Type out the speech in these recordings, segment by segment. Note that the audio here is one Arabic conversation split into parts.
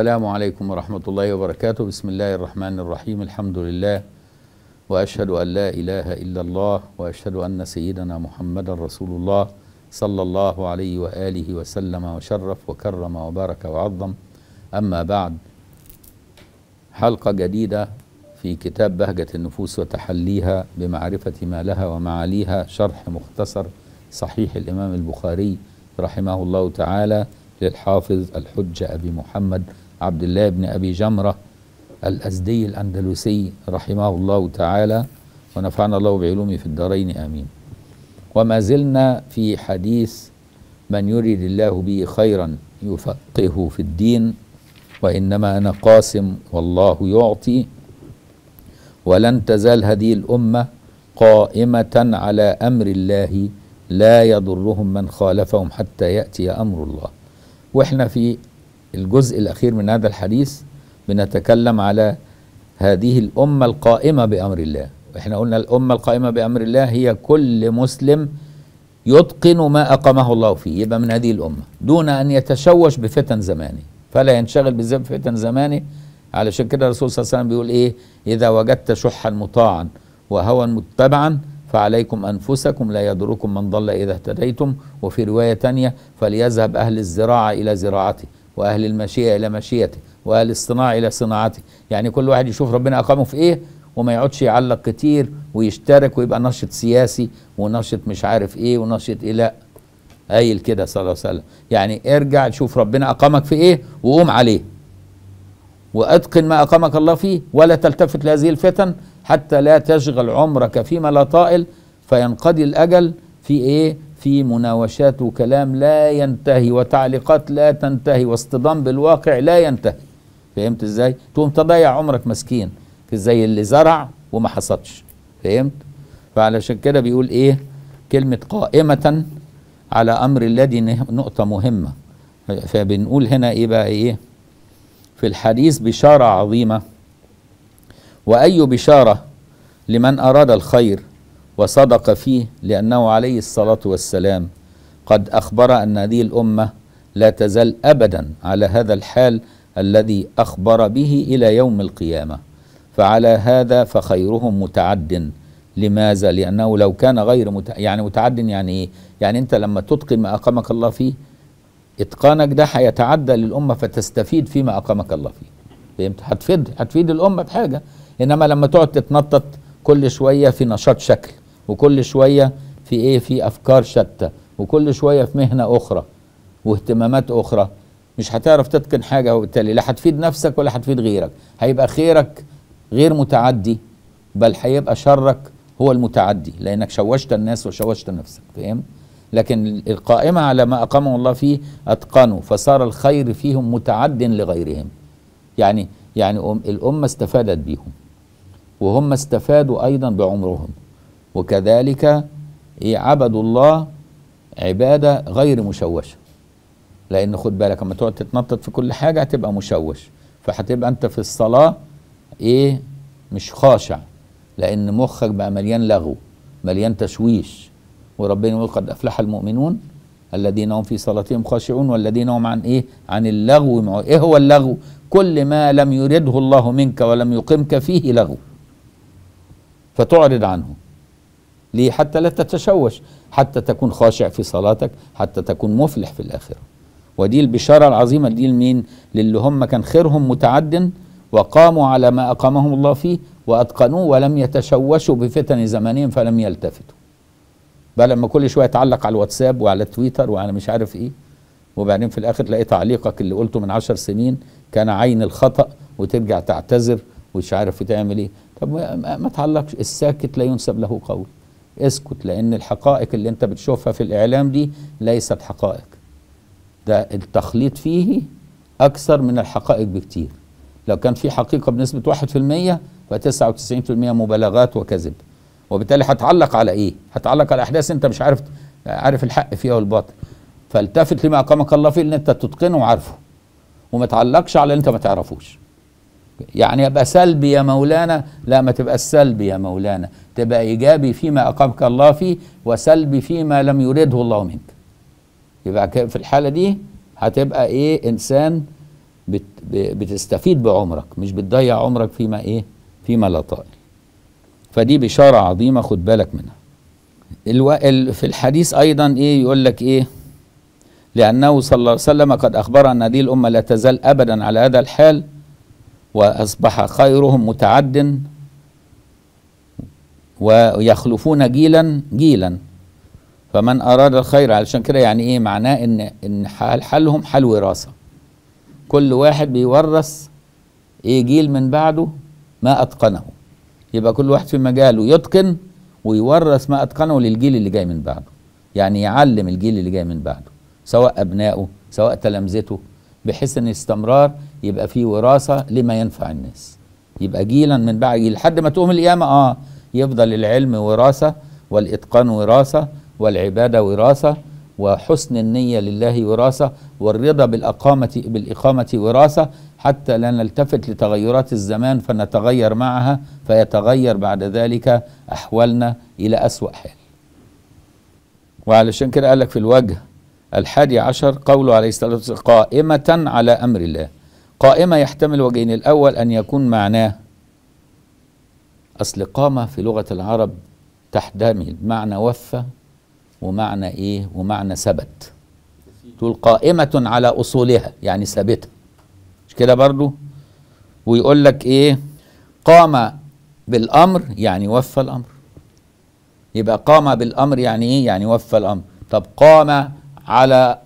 السلام عليكم ورحمة الله وبركاته بسم الله الرحمن الرحيم الحمد لله وأشهد أن لا إله إلا الله وأشهد أن سيدنا محمدا رسول الله صلى الله عليه وآله وسلم وشرف وكرم وبارك وعظم أما بعد حلقة جديدة في كتاب بهجة النفوس وتحليها بمعرفة ما لها ومعاليها شرح مختصر صحيح الإمام البخاري رحمه الله تعالى للحافظ الحجة أبي محمد عبد الله بن أبي جمرة الأزدي الأندلسي رحمه الله تعالى ونفعنا الله بعلومه في الدارين آمين وما زلنا في حديث من يريد الله به خيرا يفقهه في الدين وإنما أنا قاسم والله يعطي ولن تزال هذه الأمة قائمة على أمر الله لا يضرهم من خالفهم حتى يأتي أمر الله واحنا في الجزء الأخير من هذا الحديث بنتكلم على هذه الأمة القائمة بأمر الله احنا قلنا الأمة القائمة بأمر الله هي كل مسلم يتقن ما أقامه الله فيه يبقى من هذه الأمة دون أن يتشوش بفتن زمانه فلا ينشغل بفتن فتن زمانه علشان كده الرسول صلى الله عليه وسلم بيقول إيه إذا وجدت شحا مطاعا وهوى متبعا فعليكم أنفسكم لا يضركم من ضل إذا اهتديتم وفي رواية تانية فليذهب أهل الزراعة إلى زراعته واهل المشيئه الى مشيئته واهل الصناعه الى صناعته يعني كل واحد يشوف ربنا اقامه في ايه وما يقعدش يعلق كتير ويشترك ويبقى نشط سياسي ونشط مش عارف ايه ونشط ايه لا قايل كده صلى الله عليه وسلم يعني ارجع شوف ربنا اقامك في ايه وقوم عليه واتقن ما اقامك الله فيه ولا تلتفت لهذه الفتن حتى لا تشغل عمرك فيما لا طائل فينقضي الاجل في ايه في مناوشات وكلام لا ينتهي وتعليقات لا تنتهي واصطدام بالواقع لا ينتهي فهمت ازاي تقوم تضيع عمرك مسكين زي اللي زرع وما حصدش فهمت فعلشان كده بيقول ايه كلمة قائمة على امر الذي نقطة مهمة فبنقول هنا ايه بقى ايه في الحديث بشارة عظيمة وأي بشارة لمن أراد الخير وصدق فيه لأنه عليه الصلاة والسلام قد أخبر أن هذه الأمة لا تزال أبدا على هذا الحال الذي أخبر به إلى يوم القيامة فعلى هذا فخيرهم متعد لماذا؟ لأنه لو كان غير مت... يعني متعد يعني إيه؟ يعني أنت لما تتقن ما أقامك الله فيه إتقانك ده هيتعدى للأمة فتستفيد فيما أقامك الله فيه فهمت؟ هتفيد هتفيد الأمة بحاجة إنما لما تقعد تتنطط كل شوية في نشاط شكل وكل شويه في ايه في افكار شتى وكل شويه في مهنه اخرى واهتمامات اخرى مش هتعرف تتقن حاجه وبالتالي لا هتفيد نفسك ولا هتفيد غيرك هيبقى خيرك غير متعدي بل هيبقى شرك هو المتعدي لانك شوشت الناس وشوشت نفسك فاهم لكن القائمه على ما اقامه الله فيه اتقنوا فصار الخير فيهم متعد لغيرهم يعني يعني الامه استفادت بيهم وهم استفادوا ايضا بعمرهم وكذلك إيه، عبدوا الله عبادة غير مشوشة لأن خد بالك لما تقعد تتنطط في كل حاجة هتبقى مشوش فهتبقى أنت في الصلاة إيه مش خاشع لأن مخك بقى مليان لغو مليان تشويش وربنا يقول قد أفلح المؤمنون الذين هم في صلاتهم خاشعون والذين هم عن إيه عن اللغو معه. إيه هو اللغو كل ما لم يرده الله منك ولم يقمك فيه لغو فتعرض عنه ليه حتى لا تتشوش حتى تكون خاشع في صلاتك حتى تكون مفلح في الآخرة ودي البشارة العظيمة دي لمين للي هم كان خيرهم متعد وقاموا على ما أقامهم الله فيه وأتقنوه ولم يتشوشوا بفتن زمانهم فلم يلتفتوا بقى لما كل شوية تعلق على الواتساب وعلى تويتر وعلى مش عارف إيه وبعدين في الآخر تلاقي تعليقك اللي قلته من عشر سنين كان عين الخطأ وترجع تعتذر ومش عارف تعمل إيه طب ما تعلقش الساكت لا ينسب له قول اسكت لان الحقائق اللي انت بتشوفها في الاعلام دي ليست حقائق ده التخليط فيه اكثر من الحقائق بكتير لو كان في حقيقه بنسبه 1% ف99% مبالغات وكذب وبالتالي هتعلق على ايه هتعلق على احداث انت مش عارف عارف الحق فيها والباطل فالتفت لما اقامك الله فيه اللي انت تتقنه وعارفه وما تعلقش على اللي انت ما تعرفوش يعني ابقى سلبي يا مولانا لا ما تبقى سلبي يا مولانا تبقى ايجابي فيما اقامك الله فيه وسلبي فيما لم يرده الله منك يبقى في الحاله دي هتبقى ايه انسان بت بتستفيد بعمرك مش بتضيع عمرك فيما ايه فيما لا طائل فدي بشاره عظيمه خد بالك منها الو... ال... في الحديث ايضا ايه يقول لك ايه لانه صلى الله عليه وسلم قد اخبر ان هذه الامه لا تزال ابدا على هذا الحال واصبح خيرهم متعد ويخلفون جيلا جيلا فمن أراد الخير علشان كده يعني إيه معناه إن إن حال حالهم حال وراثة كل واحد بيورث إيه جيل من بعده ما أتقنه يبقى كل واحد في مجاله يتقن ويورث ما أتقنه للجيل اللي جاي من بعده يعني يعلم الجيل اللي جاي من بعده سواء أبنائه سواء تلامذته بحيث ان استمرار يبقى فيه وراثه لما ينفع الناس يبقى جيلا من بعد جيل لحد ما تقوم القيامه اه يفضل العلم وراثة والإتقان وراثة والعبادة وراثة وحسن النية لله وراثة والرضا بالأقامة بالإقامة وراثة حتى لا نلتفت لتغيرات الزمان فنتغير معها فيتغير بعد ذلك أحوالنا إلى أسوأ حال وعلشان كده قالك في الوجه الحادي عشر قوله عليه الصلاة والسلام قائمة على أمر الله قائمة يحتمل وجهين الأول أن يكون معناه أصل قام في لغة العرب تحتمل معنى وفى ومعنى إيه ومعنى ثبت تقول قائمة على أصولها يعني ثابتة مش كده برضو ويقول لك إيه قام بالأمر يعني وفى الأمر يبقى قام بالأمر يعني إيه يعني وفى الأمر طب قام على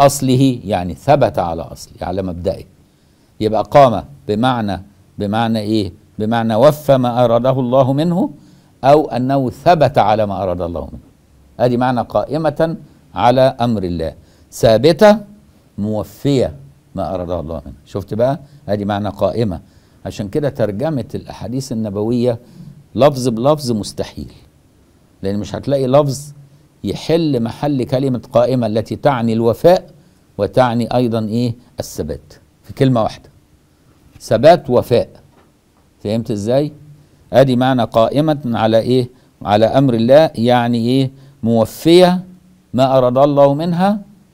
أصله يعني ثبت على أصله على مبدئه يبقى قام بمعنى بمعنى إيه بمعنى وفى ما أراده الله منه أو أنه ثبت على ما أراد الله منه أدي معنى قائمة على أمر الله ثابتة موفية ما أراده الله منه شفت بقى أدي معنى قائمة عشان كده ترجمة الأحاديث النبوية لفظ بلفظ مستحيل لأن مش هتلاقي لفظ يحل محل كلمة قائمة التي تعني الوفاء وتعني أيضا إيه الثبات في كلمة واحدة ثبات وفاء فهمت ازاي ادي معنى قائمه على ايه على امر الله يعني ايه موفيه ما اراد الله منها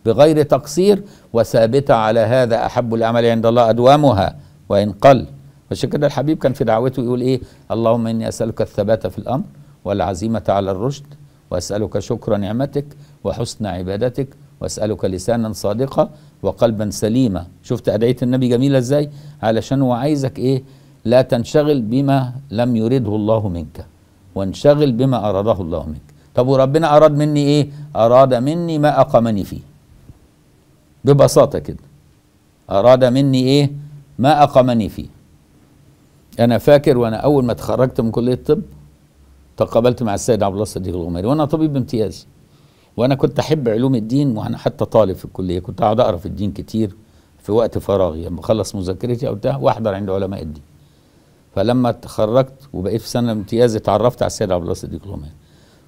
بغير تقصير وثابته على هذا احب الاعمال عند الله ادوامها وان قل عشان كده الحبيب كان في دعوته يقول ايه اللهم اني اسالك الثبات في الامر والعزيمه على الرشد واسالك شكر نعمتك وحسن عبادتك واسالك لسانا صادقا وقلبا سليما شفت ادعيه النبي جميله ازاي علشان هو عايزك ايه لا تنشغل بما لم يرده الله منك وانشغل بما أراده الله منك طب وربنا أراد مني إيه أراد مني ما أقامني فيه ببساطة كده أراد مني إيه ما أقامني فيه أنا فاكر وأنا أول ما تخرجت من كلية الطب تقابلت مع السيد عبد الله الصديق الغماري وأنا طبيب بامتياز وأنا كنت أحب علوم الدين وأنا حتى طالب في الكلية كنت أقعد أقرأ في الدين كتير في وقت فراغي لما يعني أخلص مذاكرتي أو بتاع وأحضر عند علماء الدين فلما اتخرجت وبقيت في سنه امتياز اتعرفت على السيد عبد الله الصديق الغمام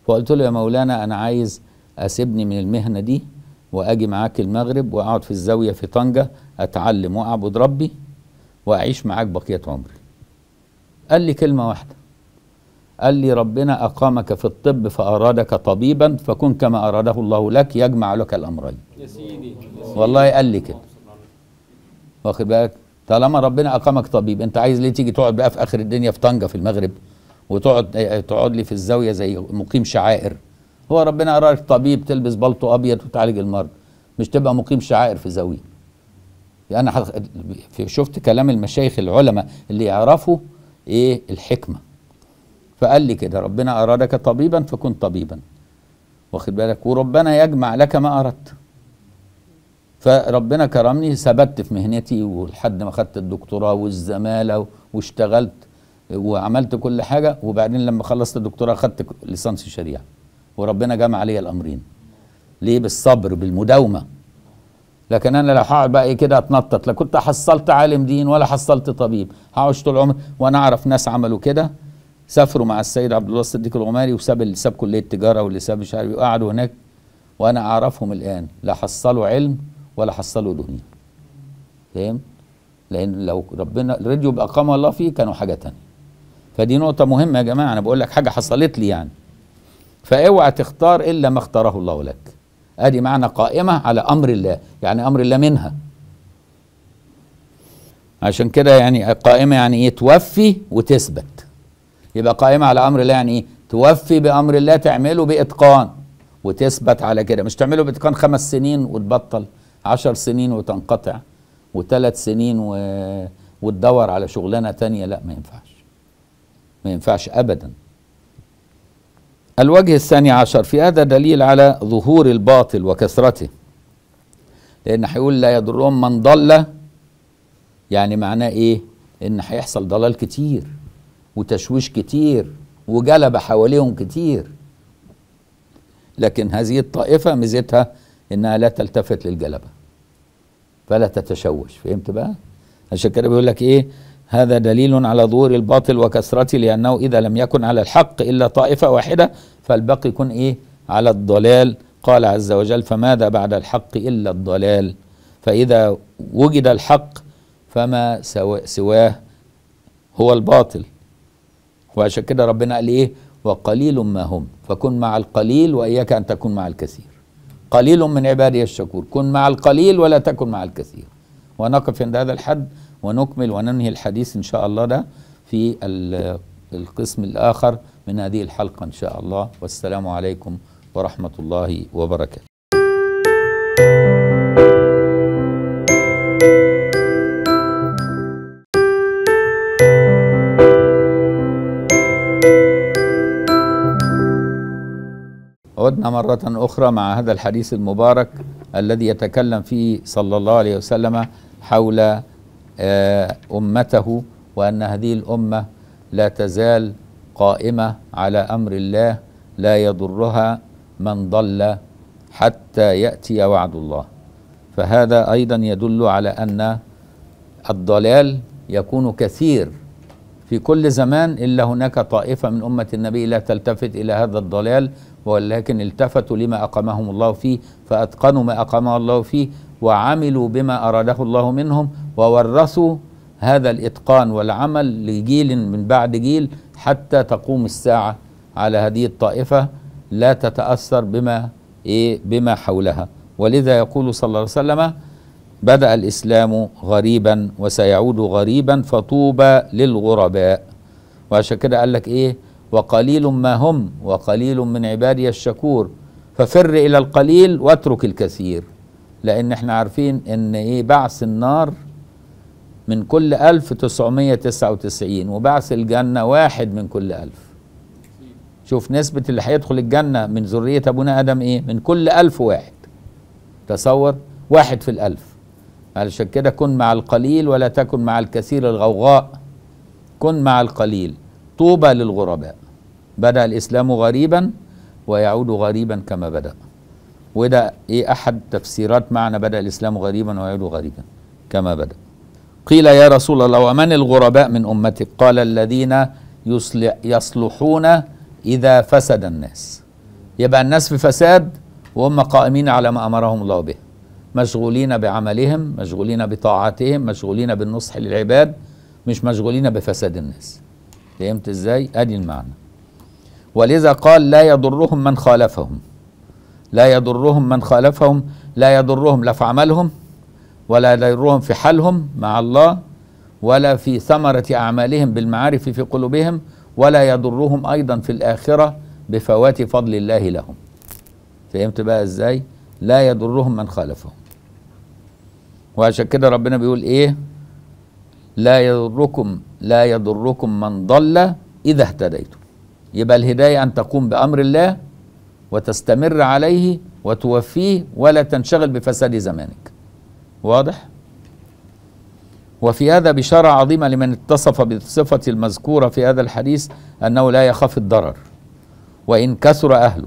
فقلت له يا مولانا انا عايز اسيبني من المهنه دي واجي معاك المغرب واقعد في الزاويه في طنجه اتعلم واعبد ربي واعيش معاك بقيه عمري قال لي كلمه واحده قال لي ربنا اقامك في الطب فارادك طبيبا فكن كما اراده الله لك يجمع لك الامرين يا سيدي والله قال لي كده واخد بالك طالما ربنا اقامك طبيب انت عايز ليه تيجي تقعد بقى في اخر الدنيا في طنجه في المغرب وتقعد آه، آه، تقعد لي في الزاويه زي مقيم شعائر هو ربنا قرارك طبيب تلبس بلطو ابيض وتعالج المرض مش تبقى مقيم شعائر في زاويه يعني انا شفت كلام المشايخ العلماء اللي يعرفوا ايه الحكمه فقال لي كده ربنا ارادك طبيبا فكن طبيبا واخد بالك وربنا يجمع لك ما اردت فربنا كرمني ثبت في مهنتي ولحد ما خدت الدكتوراه والزماله واشتغلت وعملت كل حاجه وبعدين لما خلصت الدكتوراه خدت ليسانس شريعه وربنا جمع عليا الامرين ليه بالصبر بالمداومه لكن انا لو هقعد بقى ايه كده اتنطط لا كنت حصلت عالم دين ولا حصلت طبيب هقعد طول عمري وانا اعرف ناس عملوا كده سافروا مع السيد عبد الله الصديق العماري وساب اللي ساب كليه التجاره واللي ساب مش عارف إيه. وقعدوا هناك وانا اعرفهم الان لا حصلوا علم ولا حصلوا دهنيه فاهم لان لو ربنا الراديو اقام الله فيه كانوا حاجه تانية فدي نقطه مهمه يا جماعه انا بقول لك حاجه حصلت لي يعني فاوعى تختار الا ما اختاره الله لك ادي معنى قائمه على امر الله يعني امر الله منها عشان كده يعني قائمه يعني ايه توفي وتثبت يبقى قائمه على امر الله يعني ايه توفي بامر الله تعمله باتقان وتثبت على كده مش تعمله باتقان خمس سنين وتبطل عشر سنين وتنقطع وثلاث سنين و... وتدور على شغلانة تانية لا ما ينفعش ما ينفعش أبدا الوجه الثاني عشر في هذا دليل على ظهور الباطل وكثرته لأن هيقول لا يضرهم من ضل يعني معناه إيه؟ إن هيحصل ضلال كتير وتشويش كتير وجلبة حواليهم كتير لكن هذه الطائفة ميزتها انها لا تلتفت للجلبه فلا تتشوش فهمت بقى عشان كده بيقول لك ايه هذا دليل على ظهور الباطل وكثرته لانه اذا لم يكن على الحق الا طائفه واحده فالباقي يكون ايه على الضلال قال عز وجل فماذا بعد الحق الا الضلال فاذا وجد الحق فما سواه هو الباطل وعشان كده ربنا قال ايه وقليل ما هم فكن مع القليل واياك ان تكون مع الكثير قليل من عبادي الشكور كن مع القليل ولا تكن مع الكثير ونقف عند هذا الحد ونكمل وننهي الحديث إن شاء الله ده في القسم الآخر من هذه الحلقة إن شاء الله والسلام عليكم ورحمة الله وبركاته عدنا مرة أخرى مع هذا الحديث المبارك الذي يتكلم فيه صلى الله عليه وسلم حول آه، أمته وأن هذه الأمة لا تزال قائمة على أمر الله لا يضرها من ضل حتى يأتي وعد الله فهذا أيضا يدل على أن الضلال يكون كثير في كل زمان إلا هناك طائفة من أمة النبي لا تلتفت إلى هذا الضلال ولكن التفتوا لما أقامهم الله فيه فأتقنوا ما أقامه الله فيه وعملوا بما أراده الله منهم وورثوا هذا الإتقان والعمل لجيل من بعد جيل حتى تقوم الساعة على هذه الطائفة لا تتأثر بما إيه بما حولها ولذا يقول صلى الله عليه وسلم بدأ الإسلام غريبا وسيعود غريبا فطوبى للغرباء وعشان كده قال لك إيه وقليل ما هم وقليل من عبادي الشكور ففر إلى القليل واترك الكثير لأن احنا عارفين إن إيه بعث النار من كل ألف وتسعين وبعث الجنة واحد من كل ألف شوف نسبة اللي هيدخل الجنة من ذرية أبونا آدم إيه من كل ألف واحد تصور واحد في الألف علشان كده كن مع القليل ولا تكن مع الكثير الغوغاء كن مع القليل طوبى للغرباء بدأ الإسلام غريبا ويعود غريبا كما بدأ وده إيه أحد تفسيرات معنى بدأ الإسلام غريبا ويعود غريبا كما بدأ قيل يا رسول الله ومن الغرباء من أمتك قال الذين يصلح يصلحون إذا فسد الناس يبقى الناس في فساد وهم قائمين على ما أمرهم الله به مشغولين بعملهم مشغولين بطاعتهم مشغولين بالنصح للعباد مش مشغولين بفساد الناس فهمت ازاي ادي المعنى ولذا قال لا يضرهم من خالفهم لا يضرهم من خالفهم لا يضرهم لا في عملهم ولا يضرهم في حالهم مع الله ولا في ثمرة أعمالهم بالمعارف في قلوبهم ولا يضرهم أيضا في الآخرة بفوات فضل الله لهم فهمت بقى إزاي؟ لا يضرهم من خالفهم وعشان كده ربنا بيقول ايه لا يضركم لا يضركم من ضل اذا اهتديتم يبقى الهدايه ان تقوم بامر الله وتستمر عليه وتوفيه ولا تنشغل بفساد زمانك واضح وفي هذا بشارة عظيمة لمن اتصف بالصفة المذكورة في هذا الحديث أنه لا يخاف الضرر وإن كثر أهله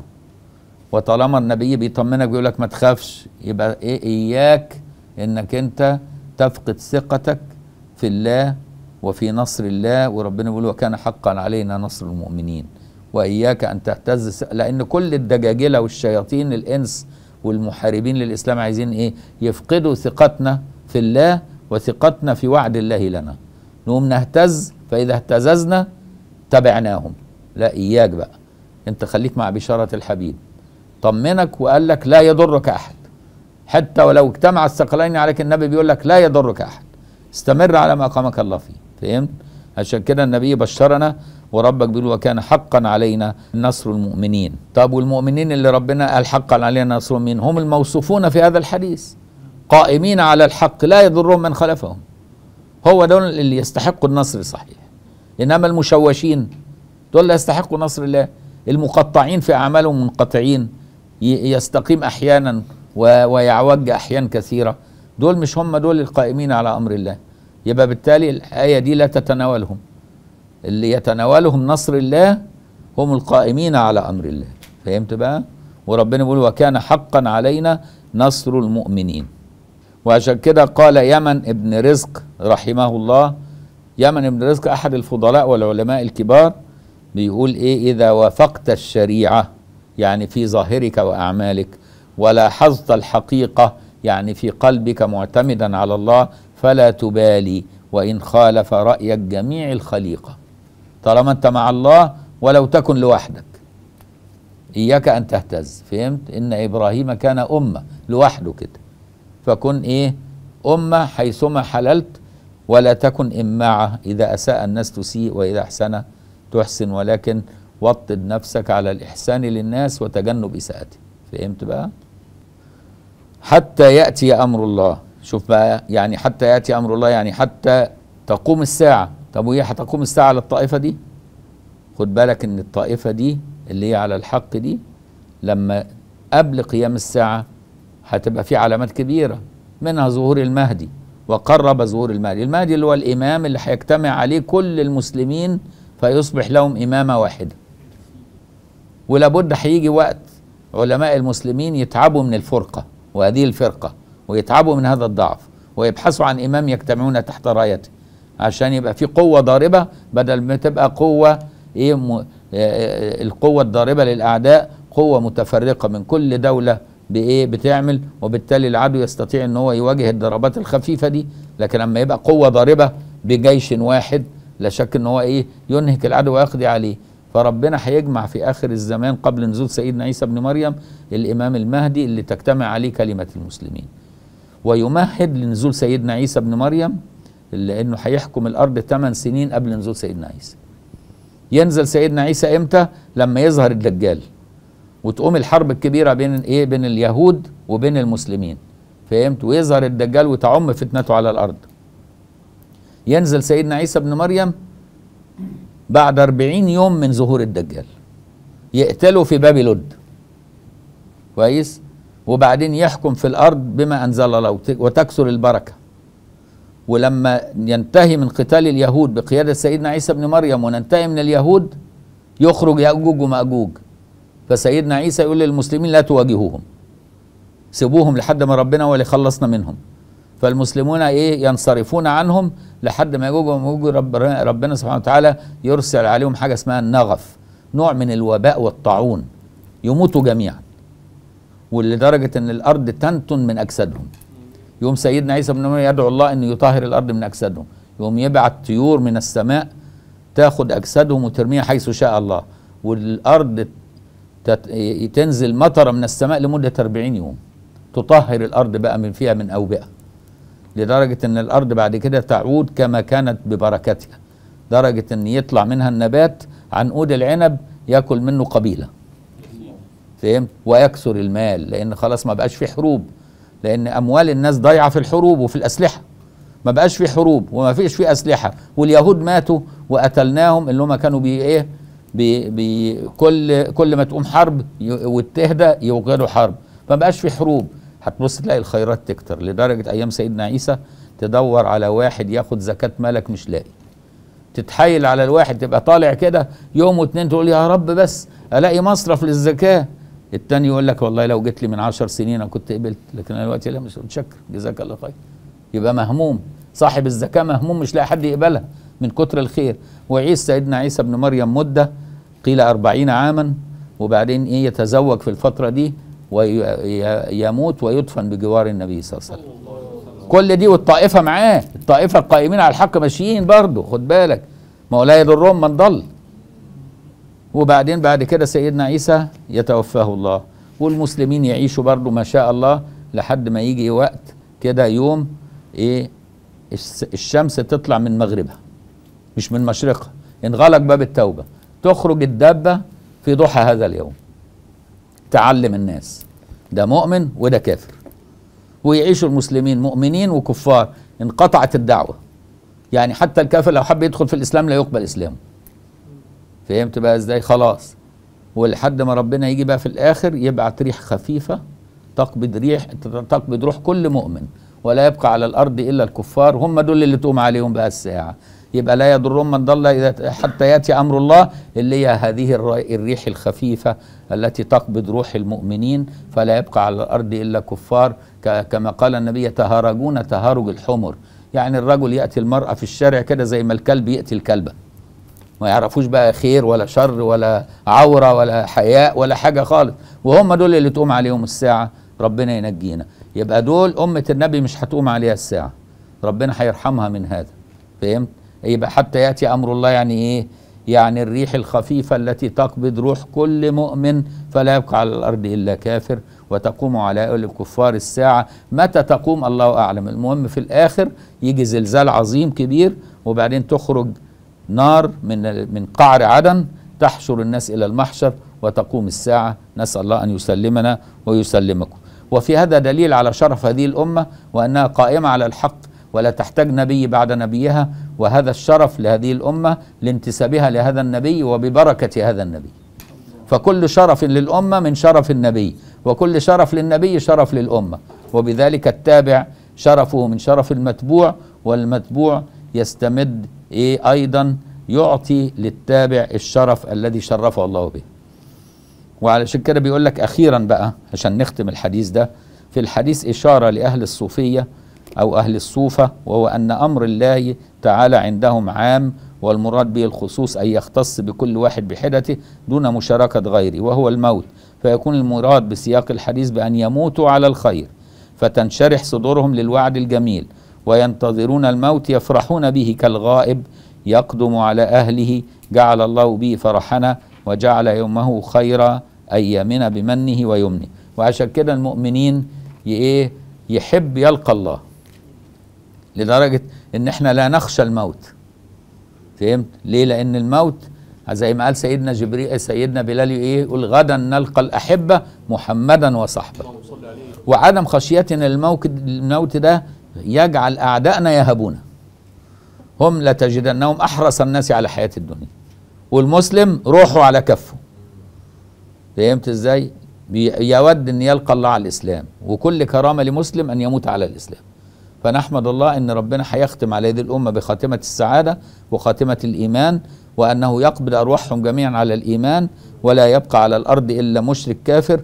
وطالما النبي بيطمنك بيقول لك ما تخافش يبقى ايه اياك انك انت تفقد ثقتك في الله وفي نصر الله وربنا بيقول وكان حقا علينا نصر المؤمنين واياك ان تهتز لان كل الدجاجله والشياطين الانس والمحاربين للاسلام عايزين ايه يفقدوا ثقتنا في الله وثقتنا في وعد الله لنا نقوم نهتز فاذا اهتززنا تبعناهم لا اياك بقى انت خليك مع بشاره الحبيب طمنك وقال لك لا يضرك احد حتى ولو اجتمع الثقلين عليك النبي بيقول لك لا يضرك احد استمر على ما اقامك الله فيه فهمت عشان كده النبي بشرنا وربك بيقول وكان حقا علينا نصر المؤمنين طب والمؤمنين اللي ربنا قال حقا علينا نصر المؤمنين هم الموصوفون في هذا الحديث قائمين على الحق لا يضرهم من خلفهم هو دول اللي يستحقوا النصر صحيح انما المشوشين دول لا يستحقوا نصر الله المقطعين في اعمالهم منقطعين يستقيم احيانا ويعوج احيان كثيره دول مش هم دول القائمين على امر الله يبقى بالتالي الايه دي لا تتناولهم اللي يتناولهم نصر الله هم القائمين على امر الله فهمت بقى وربنا بيقول وكان حقا علينا نصر المؤمنين وعشان كده قال يمن ابن رزق رحمه الله يمن ابن رزق احد الفضلاء والعلماء الكبار بيقول ايه اذا وافقت الشريعه يعني في ظاهرك وأعمالك ولاحظت الحقيقة يعني في قلبك معتمدا على الله فلا تبالي وإن خالف رأيك جميع الخليقة طالما أنت مع الله ولو تكن لوحدك إياك أن تهتز فهمت إن إبراهيم كان أمة لوحده كده فكن إيه أمة حيثما حللت ولا تكن إماعة إذا أساء الناس تسيء وإذا أحسن تحسن ولكن وطد نفسك على الإحسان للناس وتجنب إساءتهم فهمت بقى؟ حتى يأتي أمر الله شوف بقى يعني حتى يأتي أمر الله يعني حتى تقوم الساعة طب وهي هتقوم الساعة على الطائفة دي؟ خد بالك إن الطائفة دي اللي هي على الحق دي لما قبل قيام الساعة هتبقى في علامات كبيرة منها ظهور المهدي وقرب ظهور المهدي المهدي اللي هو الإمام اللي هيجتمع عليه كل المسلمين فيصبح لهم إمامة واحدة ولابد هيجي وقت علماء المسلمين يتعبوا من الفرقة وهذه الفرقة ويتعبوا من هذا الضعف ويبحثوا عن إمام يجتمعون تحت رايته عشان يبقى في قوة ضاربة بدل ما تبقى قوة إيه آه، آه، القوة الضاربة للأعداء قوة متفرقة من كل دولة بإيه بتعمل وبالتالي العدو يستطيع أن هو يواجه الضربات الخفيفة دي لكن لما يبقى قوة ضاربة بجيش واحد لا شك أن هو إيه ينهك العدو ويقضي عليه فربنا هيجمع في آخر الزمان قبل نزول سيدنا عيسى ابن مريم الإمام المهدي اللي تجتمع عليه كلمة المسلمين ويمهد لنزول سيدنا عيسى ابن مريم لأنه هيحكم الأرض 8 سنين قبل نزول سيدنا عيسى ينزل سيدنا عيسى إمتى لما يظهر الدجال وتقوم الحرب الكبيرة بين إيه بين اليهود وبين المسلمين فهمت ويظهر الدجال وتعم فتنته على الأرض ينزل سيدنا عيسى ابن مريم بعد 40 يوم من ظهور الدجال يقتلوا في باب لد كويس وبعدين يحكم في الارض بما انزل الله وتكثر البركه ولما ينتهي من قتال اليهود بقياده سيدنا عيسى بن مريم وننتهي من اليهود يخرج ياجوج وماجوج فسيدنا عيسى يقول للمسلمين لا تواجهوهم سيبوهم لحد ما ربنا هو اللي خلصنا منهم فالمسلمون ايه ينصرفون عنهم لحد ما يجوا يجوا رب ربنا سبحانه وتعالى يرسل عليهم حاجه اسمها النغف نوع من الوباء والطاعون يموتوا جميعا ولدرجه ان الارض تنتن من اجسادهم يوم سيدنا عيسى بن مريم يدعو الله انه يطهر الارض من اجسادهم يوم يبعت طيور من السماء تاخد اجسادهم وترميها حيث شاء الله والارض تنزل مطره من السماء لمده 40 يوم تطهر الارض بقى من فيها من اوبئه لدرجة أن الأرض بعد كده تعود كما كانت ببركتها درجة أن يطلع منها النبات عنقود العنب ياكل منه قبيلة فهمت ويكثر المال لأن خلاص ما بقاش في حروب لأن أموال الناس ضايعة في الحروب وفي الأسلحة ما بقاش في حروب وما فيش في أسلحة واليهود ماتوا وقتلناهم اللي هم كانوا بي إيه بي بي كل كل ما تقوم حرب وتهدى يوجدوا حرب ما بقاش في حروب هتبص تلاقي الخيرات تكتر لدرجه ايام سيدنا عيسى تدور على واحد ياخد زكاه مالك مش لاقي تتحايل على الواحد تبقى طالع كده يوم واتنين تقول يا رب بس الاقي مصرف للزكاه التاني يقول لك والله لو جيت لي من عشر سنين انا كنت قبلت لكن انا دلوقتي لا مش متشكر جزاك الله خير يبقى مهموم صاحب الزكاه مهموم مش لاقي حد يقبلها من كتر الخير وعيسى سيدنا عيسى ابن مريم مده قيل أربعين عاما وبعدين ايه يتزوج في الفتره دي ويموت ويدفن بجوار النبي صلى الله عليه وسلم كل دي والطائفه معاه الطائفه القائمين على الحق ماشيين برضه خد بالك ما هو لا يضرهم من ضل وبعدين بعد كده سيدنا عيسى يتوفاه الله والمسلمين يعيشوا برضه ما شاء الله لحد ما يجي وقت كده يوم ايه الشمس تطلع من مغربها مش من مشرقها انغلق باب التوبه تخرج الدابه في ضحى هذا اليوم تعلم الناس ده مؤمن وده كافر ويعيشوا المسلمين مؤمنين وكفار انقطعت الدعوه يعني حتى الكافر لو حب يدخل في الاسلام لا يقبل اسلامه فهمت بقى ازاي خلاص ولحد ما ربنا يجي بقى في الاخر يبعت ريح خفيفه تقبض ريح تقبض روح كل مؤمن ولا يبقى على الارض الا الكفار هم دول اللي تقوم عليهم بقى الساعه يبقى لا يضرهم من ضل إذا حتى يأتي أمر الله اللي هي هذه الريح الخفيفة التي تقبض روح المؤمنين فلا يبقى على الأرض إلا كفار كما قال النبي يتهرجون تهارج الحمر يعني الرجل يأتي المرأة في الشارع كده زي ما الكلب يأتي الكلبة ما يعرفوش بقى خير ولا شر ولا عورة ولا حياء ولا حاجة خالص وهم دول اللي تقوم عليهم الساعة ربنا ينجينا يبقى دول أمة النبي مش هتقوم عليها الساعة ربنا هيرحمها من هذا فهمت يبقى حتى ياتي امر الله يعني ايه؟ يعني الريح الخفيفه التي تقبض روح كل مؤمن فلا يبقى على الارض الا كافر وتقوم على الكفار الساعه متى تقوم الله اعلم المهم في الاخر يجي زلزال عظيم كبير وبعدين تخرج نار من من قعر عدن تحشر الناس الى المحشر وتقوم الساعه نسال الله ان يسلمنا ويسلمكم وفي هذا دليل على شرف هذه الامه وانها قائمه على الحق ولا تحتاج نبي بعد نبيها وهذا الشرف لهذه الأمة لانتسابها لهذا النبي وببركة هذا النبي فكل شرف للأمة من شرف النبي وكل شرف للنبي شرف للأمة وبذلك التابع شرفه من شرف المتبوع والمتبوع يستمد إيه أيضا يعطي للتابع الشرف الذي شرفه الله به وعلشان كده بيقول لك أخيرا بقى عشان نختم الحديث ده في الحديث إشارة لأهل الصوفية أو أهل الصوفة وهو أن أمر الله تعالى عندهم عام والمراد به الخصوص أي يختص بكل واحد بحدته دون مشاركة غيره وهو الموت فيكون المراد بسياق الحديث بأن يموتوا على الخير فتنشرح صدورهم للوعد الجميل وينتظرون الموت يفرحون به كالغائب يقدم على أهله جعل الله به فرحنا وجعل يومه خيرا أيامنا بمنه ويمنه وعشان كده المؤمنين إيه يحب يلقى الله لدرجة ان احنا لا نخشى الموت فهمت ليه لان الموت زي ما قال سيدنا جبريل سيدنا بلال ايه يقول غدا نلقى الاحبه محمدا وصحبه وعدم خشيتنا الموت ده يجعل اعدائنا يهبونا هم لتجدنهم احرص الناس على حياه الدنيا والمسلم روحه على كفه فهمت ازاي يود ان يلقى الله على الاسلام وكل كرامه لمسلم ان يموت على الاسلام فنحمد الله ان ربنا هيختم على هذه الامه بخاتمه السعاده وخاتمه الايمان وانه يقبل ارواحهم جميعا على الايمان ولا يبقى على الارض الا مشرك كافر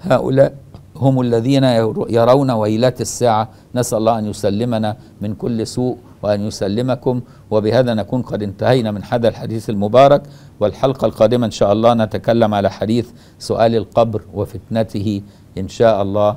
هؤلاء هم الذين يرون ويلات الساعه نسال الله ان يسلمنا من كل سوء وان يسلمكم وبهذا نكون قد انتهينا من هذا الحديث المبارك والحلقه القادمه ان شاء الله نتكلم على حديث سؤال القبر وفتنته ان شاء الله